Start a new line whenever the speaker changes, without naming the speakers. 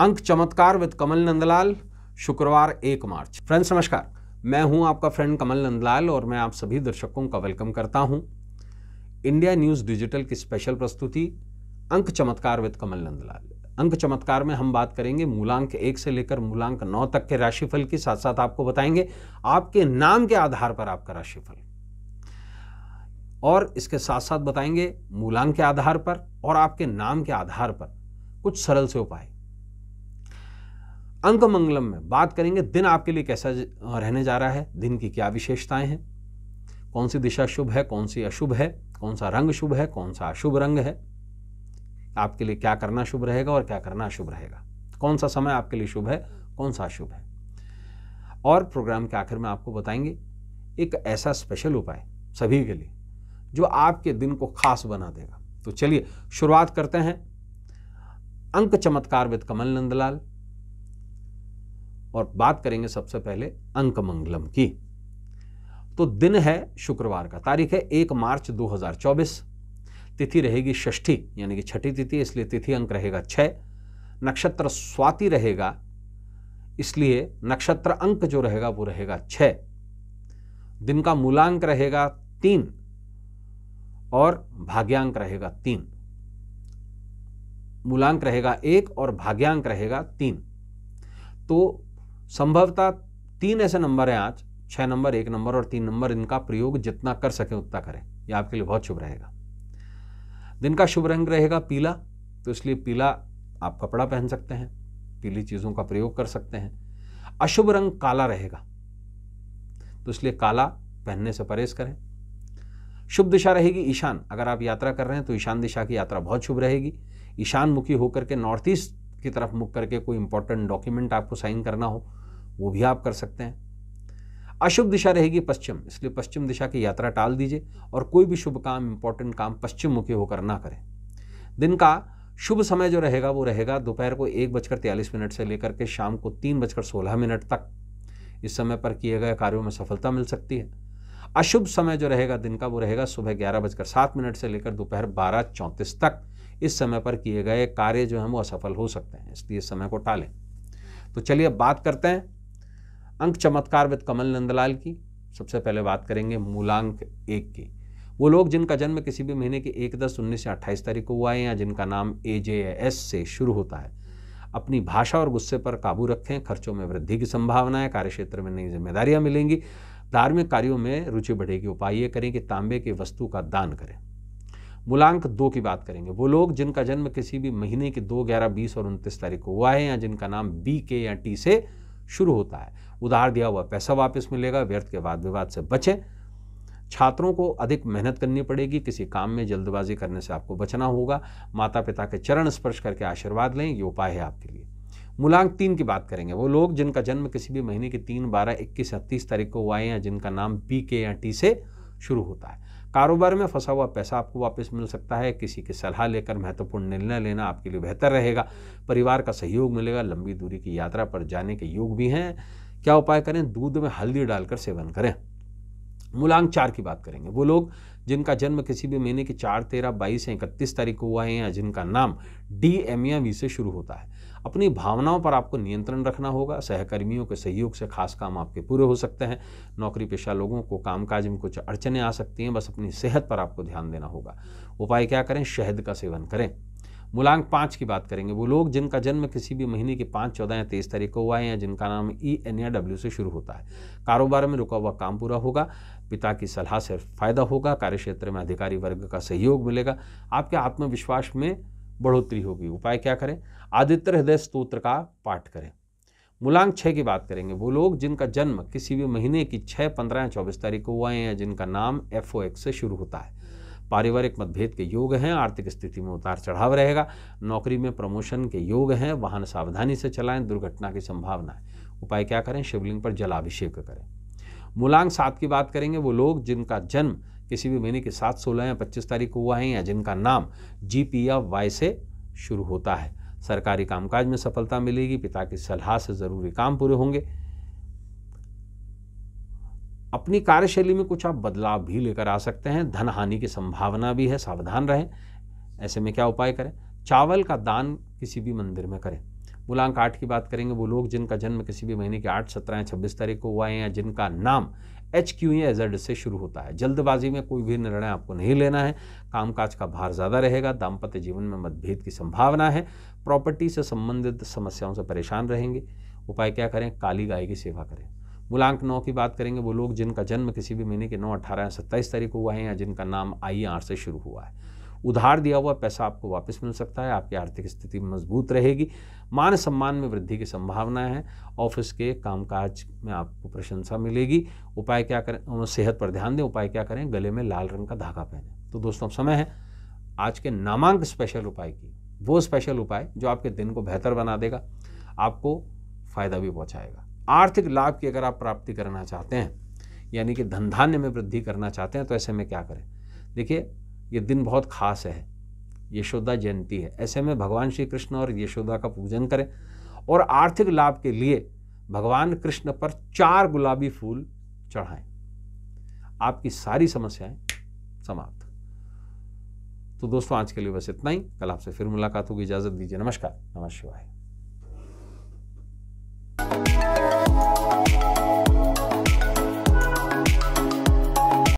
अंक चमत्कार विद कमल नंदलाल शुक्रवार एक मार्च फ्रेंड्स नमस्कार मैं हूं आपका फ्रेंड कमल नंदलाल और मैं आप सभी दर्शकों का वेलकम करता हूं इंडिया न्यूज़ डिजिटल की स्पेशल प्रस्तुति अंक चमत्कार विद कमल नंदलाल अंक चमत्कार में हम बात करेंगे मूलांक एक से लेकर मूलांक नौ तक के राशिफल के साथ साथ आपको बताएंगे आपके नाम के आधार पर आपका राशिफल और इसके साथ साथ बताएंगे मूलांक के आधार पर और आपके नाम के आधार पर कुछ सरल से उपाय अंक मंगलम में बात करेंगे दिन आपके लिए कैसा रहने जा रहा है दिन की क्या विशेषताएं हैं कौन सी दिशा शुभ है कौन सी अशुभ है कौन सा रंग शुभ है कौन सा अशुभ रंग है आपके लिए क्या करना शुभ रहेगा और क्या करना अशुभ रहेगा कौन सा समय आपके लिए शुभ है कौन सा अशुभ है और प्रोग्राम के आखिर में आपको बताएंगे एक ऐसा स्पेशल उपाय सभी के लिए जो आपके दिन को खास बना देगा तो चलिए शुरुआत करते हैं अंक चमत्कार विद कमल नंदलाल और बात करेंगे सबसे पहले अंकमंगलम की तो दिन है शुक्रवार का तारीख है एक मार्च 2024 तिथि रहेगी षष्ठी यानी कि छठी तिथि इसलिए तिथि अंक रहेगा छः नक्षत्र स्वाति रहेगा इसलिए नक्षत्र अंक जो रहेगा वो रहेगा छः दिन का मूलांक रहेगा तीन और भाग्यांक रहेगा तीन मूलांक रहेगा एक और भाग्यांक रहेगा तीन तो संभवतः तीन ऐसे नंबर हैं आज छः नंबर एक नंबर और तीन नंबर इनका प्रयोग जितना कर सकें उतना करें यह आपके लिए बहुत शुभ रहेगा दिन का शुभ रंग रहेगा पीला तो इसलिए पीला आप कपड़ा पहन सकते हैं पीली चीज़ों का प्रयोग कर सकते हैं अशुभ रंग काला रहेगा तो इसलिए काला पहनने से परहेज करें शुभ दिशा रहेगी ईशान अगर आप यात्रा कर रहे हैं तो ईशान दिशा की यात्रा बहुत शुभ रहेगी ईशान मुखी होकर के नॉर्थ ईस्ट की तरफ मुख करके कोई इंपॉर्टेंट डॉक्यूमेंट आपको साइन करना हो वो भी आप कर सकते हैं अशुभ दिशा रहेगी पश्चिम इसलिए पश्चिम दिशा की यात्रा टाल दीजिए और कोई भी शुभ काम इंपॉर्टेंट काम पश्चिम मुखी होकर ना करें दिन का शुभ समय जो रहेगा वो रहेगा दोपहर को एक बजकर तियालीस मिनट से लेकर के शाम को तीन बजकर सोलह मिनट तक इस समय पर किए गए कार्यों में सफलता मिल सकती है अशुभ समय जो रहेगा दिन का वो रहेगा सुबह ग्यारह बजकर सात मिनट से लेकर दोपहर बारह चौंतीस तक इस समय पर किए गए कार्य जो हैं वो असफल हो सकते हैं इसलिए समय को टालें तो चलिए अब बात करते हैं अंक चमत्कार विद कमल नंदलाल की सबसे पहले बात करेंगे मूलांक एक की वो लोग जिनका जन्म किसी भी महीने के एक दस उन्नीस से अट्ठाईस तारीख को हुआ है या जिनका नाम ए जे एस से शुरू होता है अपनी भाषा और गुस्से पर काबू रखें खर्चों में वृद्धि की संभावना है कार्यक्षेत्र में नई जिम्मेदारियां मिलेंगी धार्मिक कार्यों में रुचि बढ़ेगी उपाय ये करें कि तांबे की वस्तु का दान करें मूलांक दो की बात करेंगे वो लोग जिनका जन्म किसी भी महीने के दो ग्यारह बीस और उनतीस तारीख को हुआ है या जिनका नाम बी के या टी से शुरू होता है उधार दिया हुआ पैसा वापस मिलेगा व्यर्थ के वाद विवाद से बचें छात्रों को अधिक मेहनत करनी पड़ेगी किसी काम में जल्दबाजी करने से आपको बचना होगा माता पिता के चरण स्पर्श करके आशीर्वाद लें ये उपाय है आपके लिए मूलांक तीन की बात करेंगे वो लोग जिनका जन्म किसी भी महीने की तीन बारह इक्कीस या तीस तारीख को हुआ है या जिनका नाम बी के या टी से शुरू होता है कारोबार में फंसा हुआ पैसा आपको वापस मिल सकता है किसी की सलाह लेकर महत्वपूर्ण निर्णय लेना आपके लिए बेहतर रहेगा परिवार का सहयोग मिलेगा लंबी दूरी की यात्रा पर जाने के योग भी हैं क्या उपाय करें दूध में हल्दी डालकर सेवन करें मूलांक चार की बात करेंगे वो लोग जिनका जन्म किसी भी महीने की चार तेरह बाईस या इकतीस तारीख को हुआ है या जिनका नाम डी एम या वी से शुरू होता है अपनी भावनाओं पर आपको नियंत्रण रखना होगा सहकर्मियों के सहयोग से खास काम आपके पूरे हो सकते हैं नौकरी पेशा लोगों को कामकाज में कुछ अड़चने आ सकती हैं बस अपनी सेहत पर आपको ध्यान देना होगा उपाय क्या करें शहद का सेवन करें मूलांक पाँच की बात करेंगे वो लोग जिनका जन्म किसी भी महीने की पाँच चौदह या तेईस तारीख को हुआ है या जिनका नाम ई एन या डब्ल्यू से शुरू होता है कारोबार में रुका हुआ काम पूरा होगा पिता की सलाह से फायदा होगा कार्यक्षेत्र में अधिकारी वर्ग का सहयोग मिलेगा आपके आत्मविश्वास में बढ़ोतरी होगी उपाय क्या करें आदित्य हृदय स्तोत्र का पाठ करें मूलांक छः की बात करेंगे वो लोग जिनका जन्म किसी भी महीने की छः पंद्रह या चौबीस तारीख को हुआ है या जिनका नाम एफ ओ एक्स से शुरू होता है पारिवारिक मतभेद के योग हैं आर्थिक स्थिति में उतार चढ़ाव रहेगा नौकरी में प्रमोशन के योग हैं वाहन सावधानी से चलाएं दुर्घटना की संभावना है उपाय क्या करें शिवलिंग पर जलाभिषेक करें मूलांक सात की बात करेंगे वो लोग जिनका जन्म किसी भी महीने की सात सोलह या पच्चीस तारीख को हुआ है या जिनका नाम जी पी या वाई से शुरू होता है सरकारी कामकाज में सफलता मिलेगी पिता की सलाह से ज़रूरी काम पूरे होंगे अपनी कार्यशैली में कुछ आप बदलाव भी लेकर आ सकते हैं धन हानि की संभावना भी है सावधान रहें ऐसे में क्या उपाय करें चावल का दान किसी भी मंदिर में करें मूलांक आठ की बात करेंगे वो लोग जिनका जन्म किसी भी महीने की आठ सत्रह या छब्बीस तारीख को हुआ है या जिनका नाम एच क्यू या जेड से शुरू होता है जल्दबाजी में कोई भी निर्णय आपको नहीं लेना है कामकाज का भार ज़्यादा रहेगा दाम्पत्य जीवन में मतभेद की संभावना है प्रॉपर्टी से संबंधित समस्याओं से परेशान रहेंगे उपाय क्या करें काली गाय की सेवा करें मूलांक नौ की बात करेंगे वो लोग जिनका जन्म किसी भी महीने के नौ अठारह या सत्ताईस तारीख को हुआ है या जिनका नाम आई आठ से शुरू हुआ है उधार दिया हुआ पैसा आपको वापस मिल सकता है आपकी आर्थिक स्थिति मजबूत रहेगी मान सम्मान में वृद्धि की संभावना है ऑफिस के कामकाज में आपको प्रशंसा मिलेगी उपाय क्या करें सेहत पर ध्यान दें उपाय क्या करें गले में लाल रंग का धागा पहने तो दोस्तों अब समय है आज के नामांक स्पेशल उपाय की वो स्पेशल उपाय जो आपके दिन को बेहतर बना देगा आपको फायदा भी पहुंचाएगा आर्थिक लाभ की अगर आप प्राप्ति करना चाहते हैं यानी कि धन धान्य में वृद्धि करना चाहते हैं तो ऐसे में क्या करें देखिए ये दिन बहुत खास है यशोदा जयंती है ऐसे में भगवान श्री कृष्ण और यशोदा का पूजन करें और आर्थिक लाभ के लिए भगवान कृष्ण पर चार गुलाबी फूल चढ़ाएं आपकी सारी समस्याएं समाप्त तो दोस्तों आज के लिए बस इतना ही कल आपसे फिर मुलाकात होगी इजाज़त दीजिए नमस्कार नमस्कार